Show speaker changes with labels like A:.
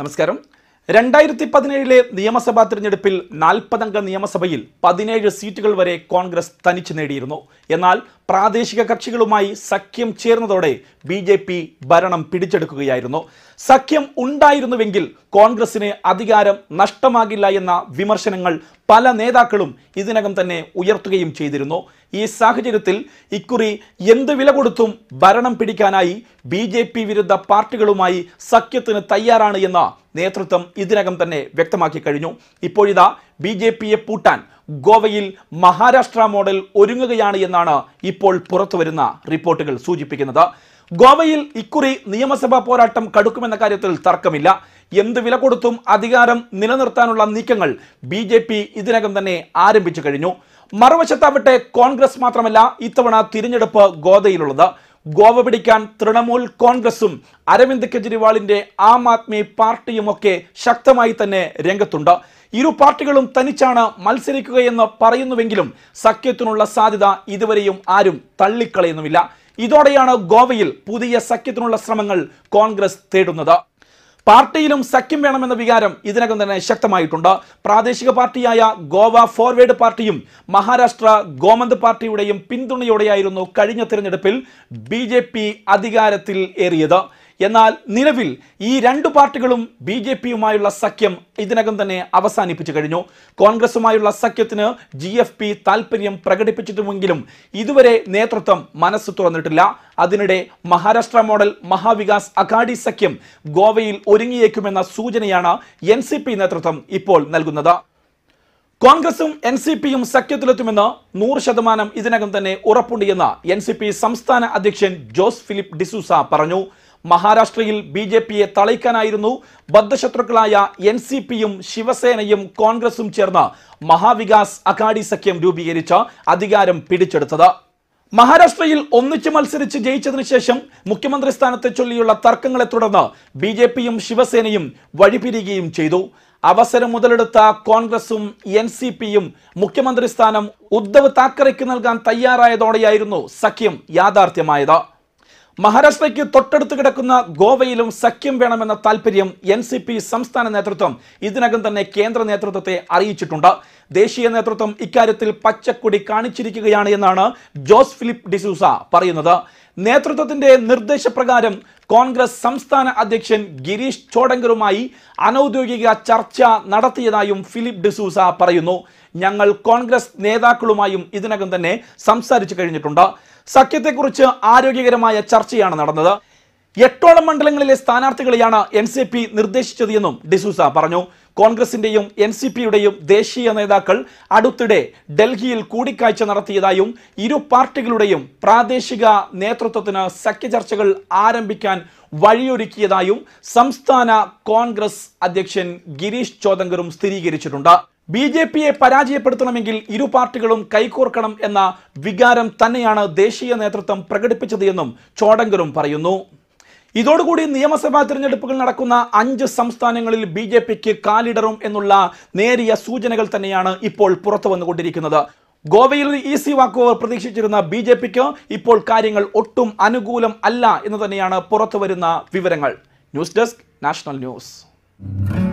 A: നമസ്കാരം രണ്ടായിരത്തി പതിനേഴിലെ നിയമസഭാ തിരഞ്ഞെടുപ്പിൽ നാൽപ്പതംഗ നിയമസഭയിൽ പതിനേഴ് സീറ്റുകൾ വരെ കോൺഗ്രസ് തനിച്ച് നേടിയിരുന്നു എന്നാൽ പ്രാദേശിക കക്ഷികളുമായി സഖ്യം ചേർന്നതോടെ ബി ജെ പി ഭരണം പിടിച്ചെടുക്കുകയായിരുന്നു സഖ്യം ഉണ്ടായിരുന്നുവെങ്കിൽ കോൺഗ്രസിന് അധികാരം നഷ്ടമാകില്ല എന്ന വിമർശനങ്ങൾ പല നേതാക്കളും ഇതിനകം തന്നെ ഉയർത്തുകയും ചെയ്തിരുന്നു ഈ സാഹചര്യത്തിൽ ഇക്കുറി എന്ത് വില കൊടുത്തും ഭരണം പിടിക്കാനായി ബി ജെ പി വിരുദ്ധ പാർട്ടികളുമായി സഖ്യത്തിന് തയ്യാറാണ് എന്ന നേതൃത്വം ഇതിനകം തന്നെ വ്യക്തമാക്കി കഴിഞ്ഞു ഇപ്പോഴിതാ ബി ജെ പിയെ പൂട്ടാൻ ഗോവയിൽ മഹാരാഷ്ട്ര മോഡൽ ഒരുങ്ങുകയാണ് എന്നാണ് ഇപ്പോൾ പുറത്തുവരുന്ന റിപ്പോർട്ടുകൾ സൂചിപ്പിക്കുന്നത് ഗോവയിൽ ഇക്കുറി നിയമസഭാ പോരാട്ടം കടുക്കുമെന്ന കാര്യത്തിൽ തർക്കമില്ല എന്ത് വില കൊടുത്തും അധികാരം നിലനിർത്താനുള്ള നീക്കങ്ങൾ ബി ജെ പി ഇതിനകം തന്നെ ആരംഭിച്ചു കഴിഞ്ഞു മറുവശത്താവട്ടെ കോൺഗ്രസ് മാത്രമല്ല ഇത്തവണ തിരഞ്ഞെടുപ്പ് ഗോതയിലുള്ളത് ഗോവ പിടിക്കാൻ തൃണമൂൽ കോൺഗ്രസും അരവിന്ദ് കെജ്രിവാളിന്റെ ആം ആദ്മി പാർട്ടിയുമൊക്കെ ശക്തമായി തന്നെ രംഗത്തുണ്ട് ഇരു പാർട്ടികളും തനിച്ചാണ് മത്സരിക്കുകയെന്ന് പറയുന്നുവെങ്കിലും സഖ്യത്തിനുള്ള സാധ്യത ഇതുവരെയും ആരും തള്ളിക്കളയുന്നുമില്ല ഇതോടെയാണ് ഗോവയിൽ പുതിയ സഖ്യത്തിനുള്ള ശ്രമങ്ങൾ കോൺഗ്രസ് തേടുന്നത് പാർട്ടിയിലും സഖ്യം വേണമെന്ന വികാരം ഇതിനകം തന്നെ ശക്തമായിട്ടുണ്ട് പ്രാദേശിക പാർട്ടിയായ ഗോവ ഫോർവേഡ് പാർട്ടിയും മഹാരാഷ്ട്ര ഗോമന്ത് പാർട്ടിയുടെയും പിന്തുണയോടെയായിരുന്നു കഴിഞ്ഞ തിരഞ്ഞെടുപ്പിൽ ബി അധികാരത്തിൽ ഏറിയത് എന്നാൽ നിലവിൽ ഈ രണ്ട് പാർട്ടികളും ബി ജെ പിയുമായുള്ള സഖ്യം ഇതിനകം തന്നെ അവസാനിപ്പിച്ചു കഴിഞ്ഞു കോൺഗ്രസുമായുള്ള സഖ്യത്തിന് ജി എഫ് പി താൽപ്പര്യം പ്രകടിപ്പിച്ചിട്ടുമെങ്കിലും ഇതുവരെ നേതൃത്വം മനസ്സ് തുറന്നിട്ടില്ല അതിനിടെ മഹാരാഷ്ട്ര മോഡൽ മഹാവികാസ് അഘാഡി സഖ്യം ഗോവയിൽ ഒരുങ്ങിയേക്കുമെന്ന സൂചനയാണ് എൻ നേതൃത്വം ഇപ്പോൾ നൽകുന്നത് കോൺഗ്രസും എൻ സി പിയും സഖ്യത്തിലെത്തുമെന്ന് നൂറ് ശതമാനം ഇതിനകം തന്നെ ഉറപ്പുണ്ട് എന്ന് എൻ സി പി സംസ്ഥാന അധ്യക്ഷൻ ജോസ് ഫിലിപ്പ് ഡിസൂസ പറഞ്ഞു മഹാരാഷ്ട്രയിൽ ബി ജെ പിയെ തളയ്ക്കാനായിരുന്നു ബദ്ധശത്രുക്കളായ എൻ സി പിയും ശിവസേനയും കോൺഗ്രസും ചേർന്ന് മഹാവികാസ് അഘാടി സഖ്യം രൂപീകരിച്ച് അധികാരം പിടിച്ചെടുത്തത് മഹാരാഷ്ട്രയിൽ ഒന്നിച്ചു മത്സരിച്ച് ജയിച്ചതിനു ശേഷം മുഖ്യമന്ത്രി സ്ഥാനത്തെ ചൊല്ലിയുള്ള തർക്കങ്ങളെ തുടർന്ന് ബി ജെ പിയും ശിവസേനയും വഴിപിരിയുകയും ചെയ്തു അവസരം മുതലെടുത്ത കോൺഗ്രസും എൻ സി പിയും മുഖ്യമന്ത്രി സ്ഥാനം ഉദ്ധവ് താക്കറയ്ക്ക് നൽകാൻ തയ്യാറായതോടെയായിരുന്നു സഖ്യം യാഥാർത്ഥ്യമായത് മഹാരാഷ്ട്രയ്ക്ക് തൊട്ടടുത്ത് കിടക്കുന്ന ഗോവയിലും സഖ്യം വേണമെന്ന താൽപര്യം എൻ സി പി സംസ്ഥാന നേതൃത്വം ഇതിനകം തന്നെ കേന്ദ്ര നേതൃത്വത്തെ അറിയിച്ചിട്ടുണ്ട് ദേശീയ നേതൃത്വം ഇക്കാര്യത്തിൽ പച്ചക്കൊടി കാണിച്ചിരിക്കുകയാണ് എന്നാണ് ജോസ് ഫിലിപ്പ് ഡിസൂസ പറയുന്നത് നേതൃത്വത്തിന്റെ നിർദ്ദേശപ്രകാരം കോൺഗ്രസ് സംസ്ഥാന അധ്യക്ഷൻ ഗിരീഷ് ചോടങ്കറുമായി അനൌദ്യോഗിക ചർച്ച നടത്തിയതായും ഫിലിപ്പ് ഡിസൂസ പറയുന്നു ഞങ്ങൾ കോൺഗ്രസ് നേതാക്കളുമായും ഇതിനകം തന്നെ സംസാരിച്ചു കഴിഞ്ഞിട്ടുണ്ട് സഖ്യത്തെക്കുറിച്ച് ആരോഗ്യകരമായ ചർച്ചയാണ് നടന്നത് എട്ടോളം മണ്ഡലങ്ങളിലെ സ്ഥാനാർത്ഥികളെയാണ് എൻ സി പി നിർദ്ദേശിച്ചത് എന്നും ഡിസൂസ പറഞ്ഞു കോൺഗ്രസിന്റെയും എൻ സി പിയുടെയും ദേശീയ നേതാക്കൾ അടുത്തിടെ ഡൽഹിയിൽ കൂടിക്കാഴ്ച നടത്തിയതായും ഇരു പാർട്ടികളുടെയും പ്രാദേശിക നേതൃത്വത്തിന് സഖ്യ ചർച്ചകൾ ആരംഭിക്കാൻ വഴിയൊരുക്കിയതായും സംസ്ഥാന കോൺഗ്രസ് അധ്യക്ഷൻ ഗിരീഷ് ചോദങ്കറും സ്ഥിരീകരിച്ചിട്ടുണ്ട് ബി ജെ പിയെ പരാജയപ്പെടുത്തണമെങ്കിൽ ഇരു പാർട്ടികളും കൈകോർക്കണം എന്ന വികാരം തന്നെയാണ് ദേശീയ നേതൃത്വം പ്രകടിപ്പിച്ചത് എന്നും ചോടങ്കരും പറയുന്നു ഇതോടുകൂടി നിയമസഭാ തിരഞ്ഞെടുപ്പുകൾ നടക്കുന്ന അഞ്ച് സംസ്ഥാനങ്ങളിൽ ബി ജെ പിക്ക് കാലിടറും എന്നുള്ള നേരിയ സൂചനകൾ തന്നെയാണ് ഇപ്പോൾ പുറത്തു വന്നുകൊണ്ടിരിക്കുന്നത് ഗോവയിൽ ഈസി വാക്കോവർ പ്രതീക്ഷിച്ചിരുന്ന ബി ജെ പിക്ക് ഇപ്പോൾ കാര്യങ്ങൾ ഒട്ടും അനുകൂലം അല്ല എന്ന് തന്നെയാണ് പുറത്തു വരുന്ന വിവരങ്ങൾ ന്യൂസ് ഡെസ്ക് നാഷണൽ ന്യൂസ്